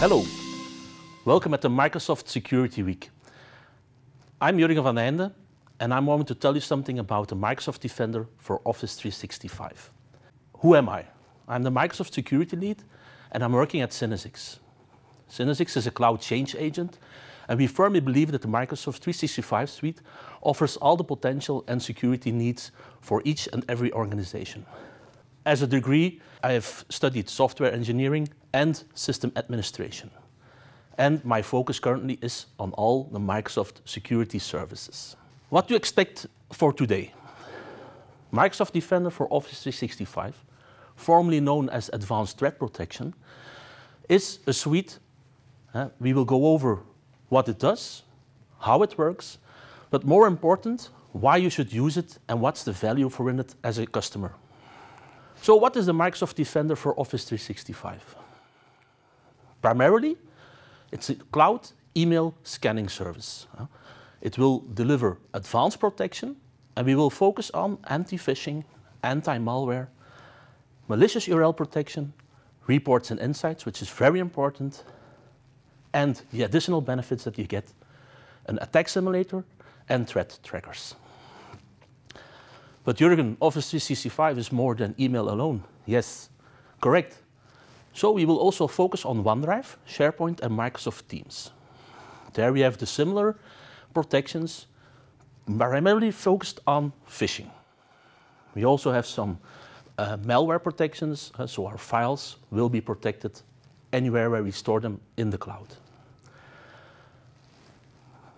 Hello, welcome at the Microsoft Security Week. I'm Jurgen van Einde, and I'm going to tell you something about the Microsoft Defender for Office 365. Who am I? I'm the Microsoft Security Lead, and I'm working at Synesix. Synesix is a cloud change agent, and we firmly believe that the Microsoft 365 suite offers all the potential and security needs for each and every organization. As a degree, I have studied software engineering and system administration. And my focus currently is on all the Microsoft security services. What do you expect for today? Microsoft Defender for Office 365, formerly known as Advanced Threat Protection, is a suite. Uh, we will go over what it does, how it works, but more important, why you should use it and what's the value for it as a customer. So what is the Microsoft Defender for Office 365? Primarily, it's a cloud email scanning service. It will deliver advanced protection, and we will focus on anti-phishing, anti-malware, malicious URL protection, reports and insights, which is very important, and the additional benefits that you get, an attack simulator and threat trackers. But Jürgen, Office 365 is more than email alone. Yes, correct. So we will also focus on OneDrive, SharePoint and Microsoft Teams. There we have the similar protections, primarily focused on phishing. We also have some uh, malware protections, uh, so our files will be protected anywhere where we store them in the cloud.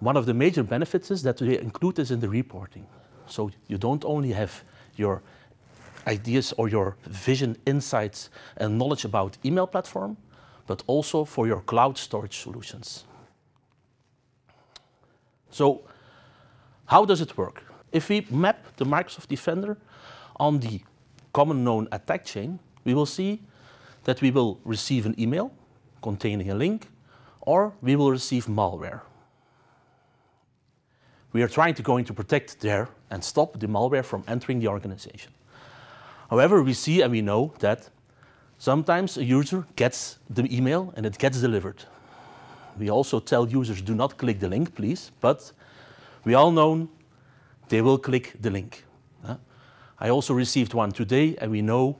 One of the major benefits is that we include this in the reporting. So you don't only have your ideas or your vision, insights, and knowledge about email platform, but also for your cloud storage solutions. So how does it work? If we map the Microsoft Defender on the common known attack chain, we will see that we will receive an email containing a link, or we will receive malware. We are trying to go to protect there and stop the malware from entering the organization. However, we see and we know that sometimes a user gets the email and it gets delivered. We also tell users do not click the link, please, but we all know they will click the link. I also received one today and we know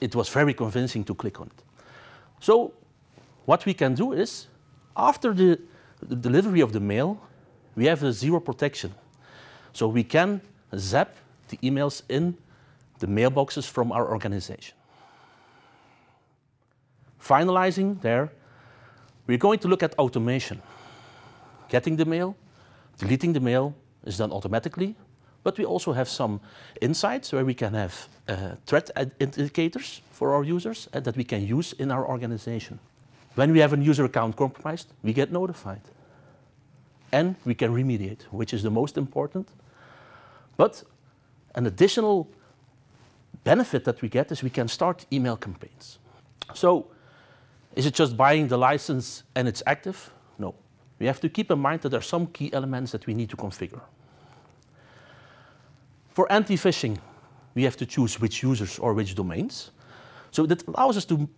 it was very convincing to click on it. So what we can do is, after the, the delivery of the mail, we have a zero protection. So we can zap the emails in the mailboxes from our organization. Finalizing there, we're going to look at automation. Getting the mail, deleting the mail is done automatically, but we also have some insights where we can have uh, threat indicators for our users uh, that we can use in our organization. When we have a user account compromised, we get notified and we can remediate, which is the most important. But an additional benefit that we get is we can start email campaigns. So is it just buying the license and it's active? No. We have to keep in mind that there are some key elements that we need to configure. For anti-phishing, we have to choose which users or which domains. So that allows us to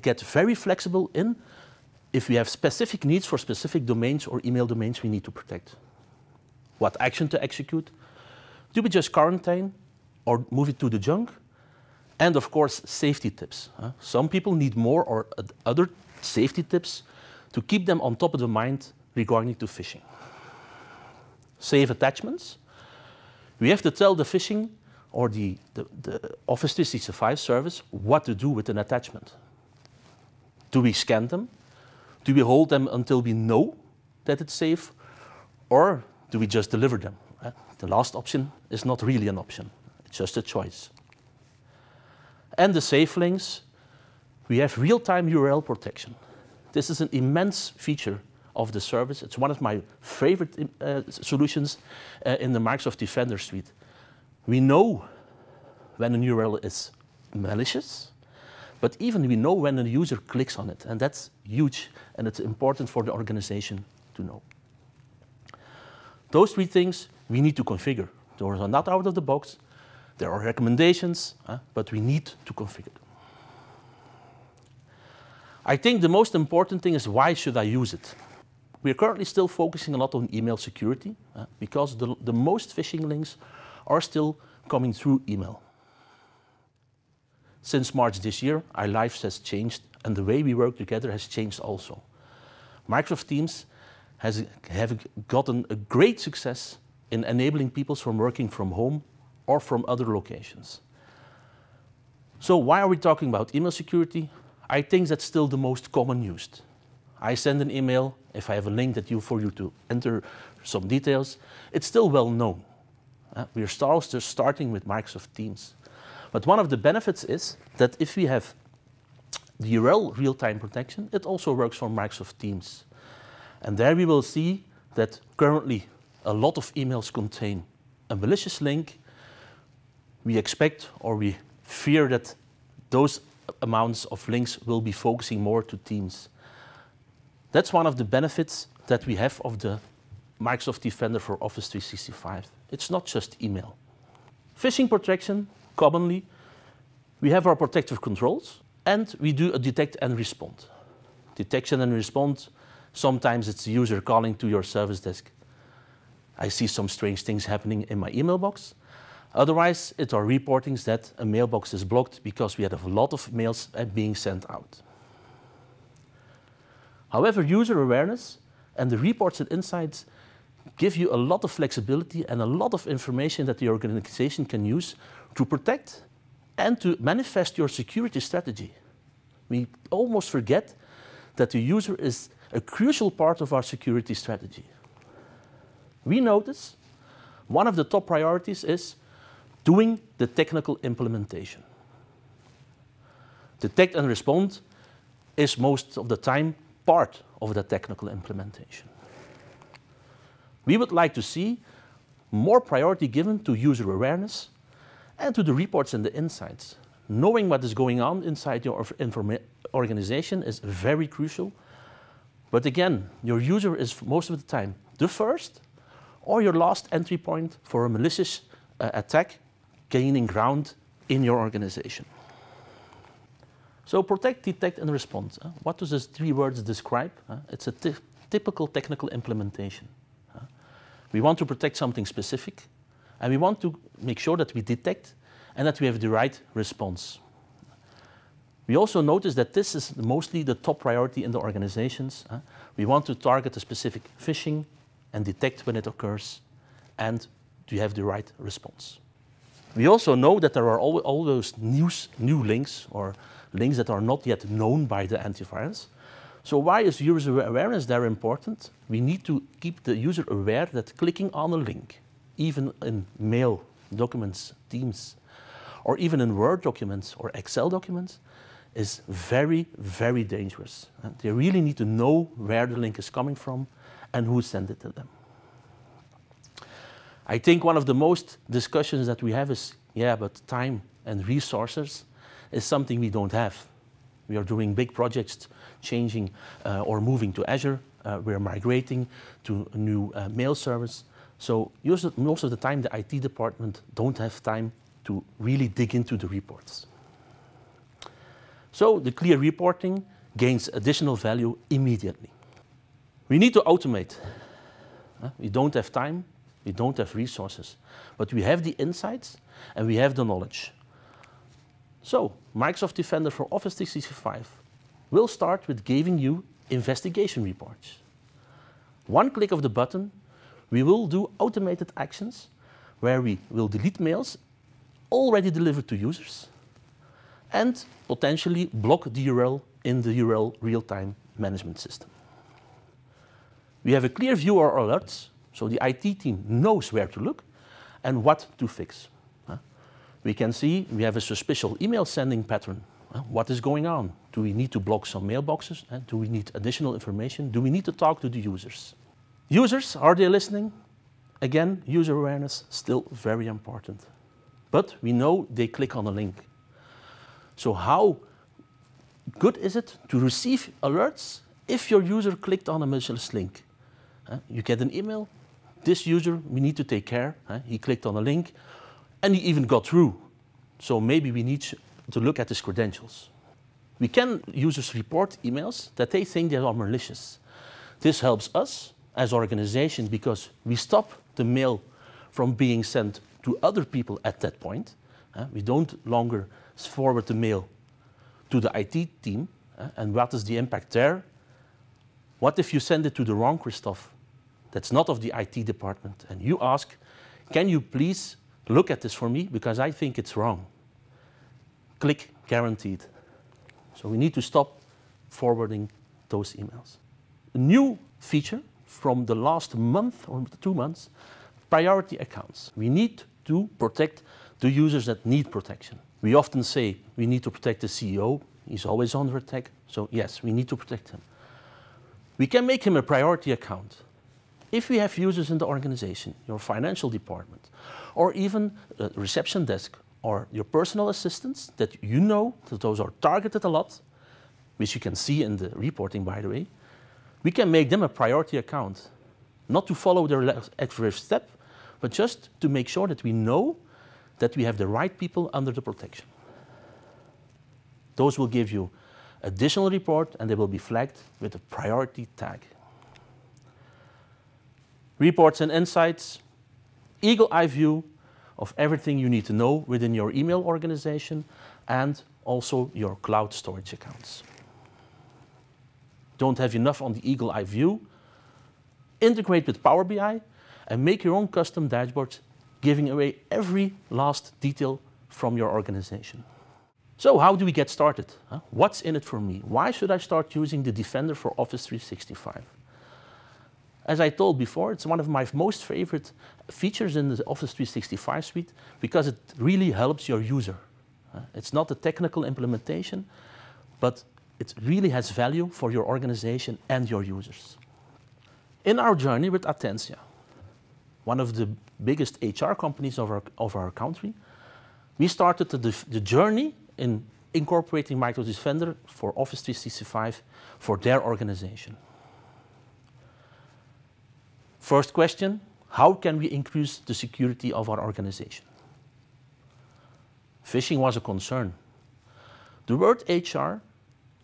get very flexible in if we have specific needs for specific domains or email domains we need to protect. What action to execute? Do we just quarantine or move it to the junk? And of course, safety tips. Huh? Some people need more or other safety tips to keep them on top of the mind regarding to phishing. Save attachments. We have to tell the phishing or the, the, the Office 365 service what to do with an attachment. Do we scan them? Do we hold them until we know that it's safe, or do we just deliver them? Eh, the last option is not really an option, it's just a choice. And the safe links, we have real-time URL protection. This is an immense feature of the service. It's one of my favorite uh, solutions uh, in the Microsoft Defender suite. We know when an URL is malicious, but even we know when a user clicks on it, and that's huge, and it's important for the organization to know. Those three things we need to configure. Those are not out of the box. There are recommendations, but we need to configure. I think the most important thing is why should I use it? We are currently still focusing a lot on email security uh, because the, the most phishing links are still coming through email. Since March this year, our lives has changed and the way we work together has changed also. Microsoft Teams has have gotten a great success in enabling people from working from home or from other locations. So why are we talking about email security? I think that's still the most common used. I send an email, if I have a link that you for you to enter some details, it's still well known. Uh, we are still starting with Microsoft Teams. But one of the benefits is that if we have the URL real-time protection, it also works for Microsoft Teams. And there we will see that currently a lot of emails contain a malicious link. We expect or we fear that those amounts of links will be focusing more to Teams. That's one of the benefits that we have of the Microsoft Defender for Office 365. It's not just email. Phishing protection commonly, we have our protective controls and we do a detect and respond. Detection and respond. sometimes it's the user calling to your service desk. I see some strange things happening in my email box. Otherwise, it are reportings that a mailbox is blocked because we had a lot of mails uh, being sent out. However, user awareness and the reports and insights give you a lot of flexibility and a lot of information that the organization can use to protect and to manifest your security strategy. We almost forget that the user is a crucial part of our security strategy. We notice one of the top priorities is doing the technical implementation. Detect and respond is most of the time part of the technical implementation. We would like to see more priority given to user awareness and to the reports and the insights. Knowing what is going on inside your organization is very crucial. But again, your user is most of the time the first or your last entry point for a malicious uh, attack gaining ground in your organization. So protect, detect, and respond. What does these three words describe? It's a typical technical implementation. We want to protect something specific, and we want to make sure that we detect and that we have the right response. We also notice that this is mostly the top priority in the organizations. Huh? We want to target a specific phishing and detect when it occurs, and do you have the right response? We also know that there are all, all those news, new links or links that are not yet known by the antivirus. So why is user awareness there important? We need to keep the user aware that clicking on a link, even in mail, documents, Teams, or even in Word documents or Excel documents, is very, very dangerous. they really need to know where the link is coming from and who sent it to them. I think one of the most discussions that we have is, yeah, but time and resources is something we don't have. We are doing big projects, changing uh, or moving to Azure. Uh, we're migrating to a new uh, mail service. So most of the time, the IT department don't have time to really dig into the reports. So the clear reporting gains additional value immediately. We need to automate. We don't have time, we don't have resources, but we have the insights and we have the knowledge. So Microsoft Defender for Office 365 will start with giving you investigation reports. One click of the button, we will do automated actions where we will delete mails already delivered to users and potentially block the URL in the URL real-time management system. We have a clear view or alerts, so the IT team knows where to look and what to fix we can see we have a suspicious email sending pattern. What is going on? Do we need to block some mailboxes? Do we need additional information? Do we need to talk to the users? Users, are they listening? Again, user awareness, still very important. But we know they click on a link. So how good is it to receive alerts if your user clicked on a malicious link? You get an email, this user, we need to take care. He clicked on a link, and he even got through. So maybe we need to look at his credentials. We can users report emails that they think they are malicious. This helps us as organization because we stop the mail from being sent to other people at that point. we don't longer forward the mail to the IT team. and what is the impact there? What if you send it to the wrong Christoph? That's not of the IT department. And you ask, can you please look at this for me because I think it's wrong. Click guaranteed. So we need to stop forwarding those emails. A new feature from the last month or two months, priority accounts. We need to protect the users that need protection. We often say we need to protect the CEO. He's always under attack. So yes, we need to protect him. We can make him a priority account. If we have users in the organization, your financial department, or even a reception desk or your personal assistants that you know that those are targeted a lot, which you can see in the reporting, by the way, we can make them a priority account, not to follow their every step, but just to make sure that we know that we have the right people under the protection. Those will give you additional report and they will be flagged with a priority tag. Reports and insights, eagle eye view of everything you need to know within your email organization and also your cloud storage accounts. Don't have enough on the eagle eye view? Integrate with Power BI and make your own custom dashboards, giving away every last detail from your organization. So how do we get started? What's in it for me? Why should I start using the Defender for Office 365? As I told before, it's one of my most favorite features in the Office 365 suite because it really helps your user. Uh, it's not a technical implementation, but it really has value for your organization and your users. In our journey with Atentia, one of the biggest HR companies of our, of our country, we started the, the journey in incorporating Microsoft Defender for Office 365 for their organization. First question, how can we increase the security of our organization? Phishing was a concern. The word HR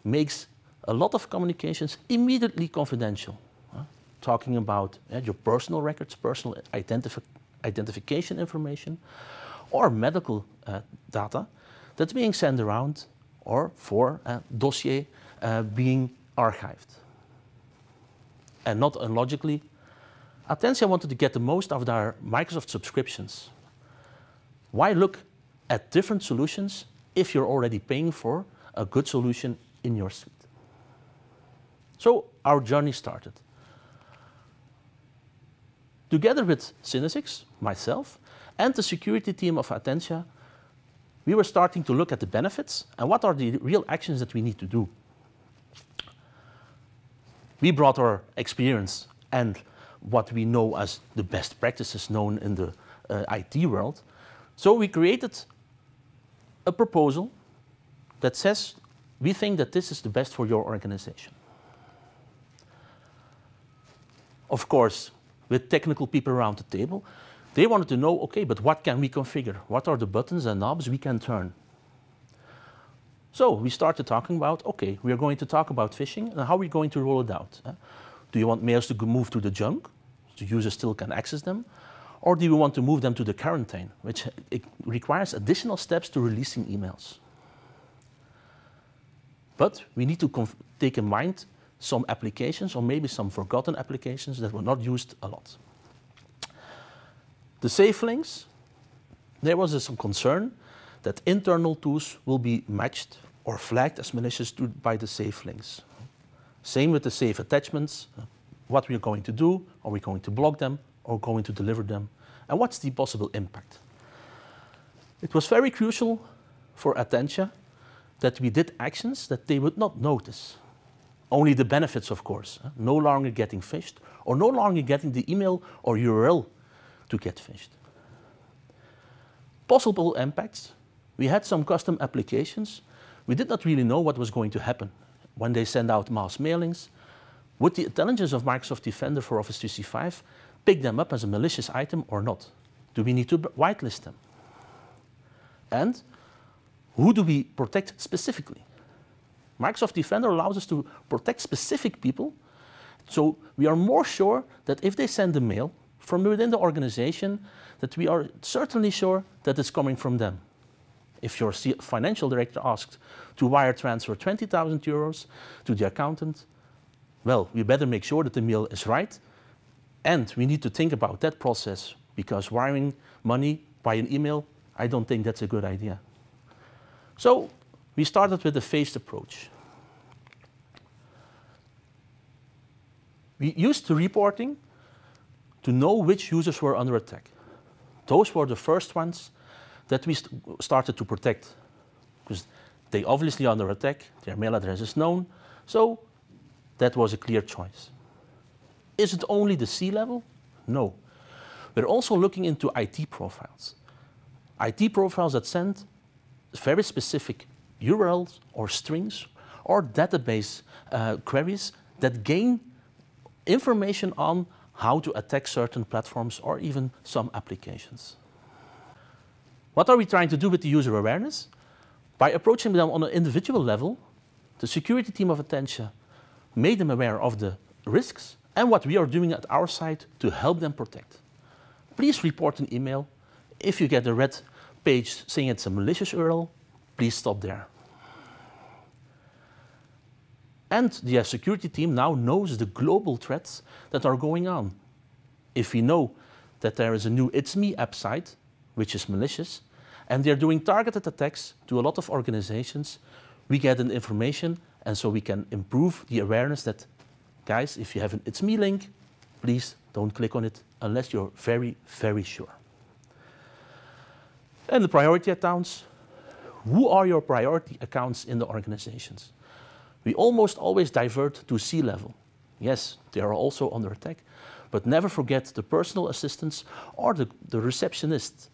makes a lot of communications immediately confidential. Huh? Talking about eh, your personal records, personal identification information, or medical uh, data that's being sent around or for a uh, eh, dossier being archived. And not unlogically, Atencia wanted to get the most out of their Microsoft subscriptions. Why look at different solutions if you're already paying for a good solution in your suite? So our journey started. Together with Synesix, myself, and the security team of Atencia, we were starting to look at the benefits and what are the real actions that we need to do. We brought our experience and what we know as the best practices known in the uh, IT world. So we created a proposal that says we think that this is the best for your organization. Of course, with technical people around the table, they wanted to know, okay, but what can we configure? What are the buttons and knobs we can turn? So we started talking about, okay, we are going to talk about phishing and how we're going to roll it out. Do you want mails to move to the junk, so users still can access them? Or do you want to move them to the quarantine, which eh, requires additional steps to releasing emails? But we need to take in mind some applications or maybe some forgotten applications that were not used a lot. The safe links, there was some concern that internal tools will be matched or flagged as malicious by the safe links. Same with the safe attachments, what we're going to do, are we going to block them, or going to deliver them, and what's the possible impact. It was very crucial for Attentia that we did actions that they would not notice. Only the benefits, of course, no longer getting fished, or no longer getting the email or URL to get fished. Possible impacts. We had some custom applications. We did not really know what was going to happen when they send out mass mailings, would the intelligence of Microsoft Defender for Office 365 pick them up as a malicious item or not? Do we need to whitelist them? And who do we protect specifically? Microsoft Defender allows us to protect specific people, so we are more sure that if they send a mail from within the organization, that we are certainly sure that it's coming from them. If your financial director asked to wire transfer 20,000 euros to the accountant, well, we better make sure that the mail is right. And we need to think about that process because wiring money by an email, I don't think that's a good idea. So we started with a phased approach. We used the reporting to know which users were under attack. Those were the first ones that we st started to protect because they obviously under attack, their mail address is known, so that was a clear choice. Is it only the sea level? No. We're also looking into IT profiles. IT profiles that send very specific URLs or strings or database uh, queries that gain information on how to attack certain platforms or even some applications. What are we trying to do with the user awareness? By approaching them on an individual level, the security team of Attentia made them aware of the risks and what we are doing at our side to help them protect. Please report an email. If you get a red page saying it's a malicious URL, please stop there. And the security team now knows the global threats that are going on. If we know that there is a new It's Me app site, which is malicious, and they're doing targeted attacks to a lot of organizations. We get an information, and so we can improve the awareness that, guys, if you have an It's Me link, please don't click on it unless you're very, very sure. And the priority accounts. Who are your priority accounts in the organizations? We almost always divert to C level. Yes, they are also under attack. But never forget the personal assistants or the, the receptionist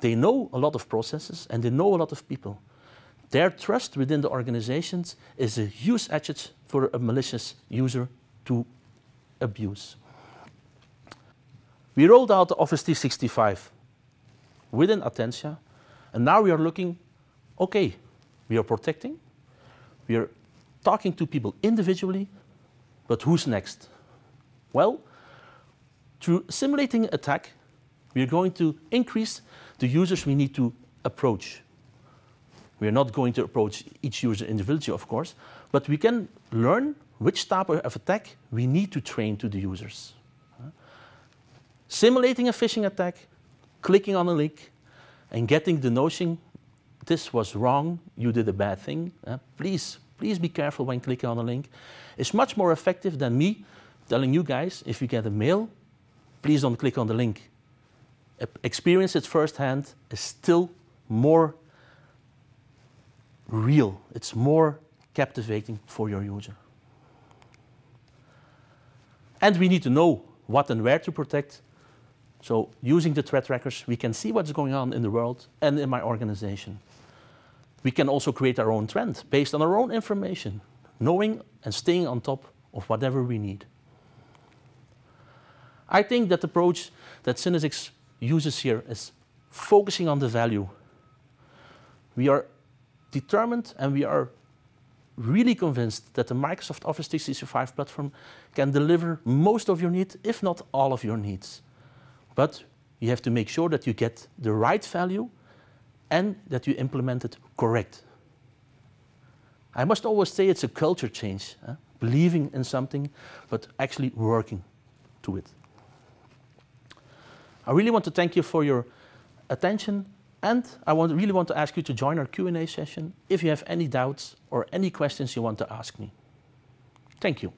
they know a lot of processes and they know a lot of people. Their trust within the organizations is a huge edge for a malicious user to abuse. We rolled out the Office 365 within Atencia, and now we are looking, okay, we are protecting, we are talking to people individually, but who's next? Well, through simulating attack, we are going to increase the users we need to approach. We are not going to approach each user individually, of course, but we can learn which type of attack we need to train to the users. Simulating a phishing attack, clicking on a link, and getting the notion this was wrong, you did a bad thing. Eh, please, please be careful when clicking on a link. It's much more effective than me telling you guys if you get a mail, please don't click on the link experience it firsthand is still more real. It's more captivating for your user. And we need to know what and where to protect. So using the threat trackers, we can see what's going on in the world and in my organization. We can also create our own trend based on our own information, knowing and staying on top of whatever we need. I think that approach that Synesix uses here is focusing on the value. We are determined and we are really convinced that the Microsoft Office 365 platform can deliver most of your needs, if not all of your needs. But you have to make sure that you get the right value and that you implement it correct. I must always say it's a culture change, eh? believing in something, but actually working to it. I really want to thank you for your attention and I want, really want to ask you to join our Q&A session if you have any doubts or any questions you want to ask me. Thank you.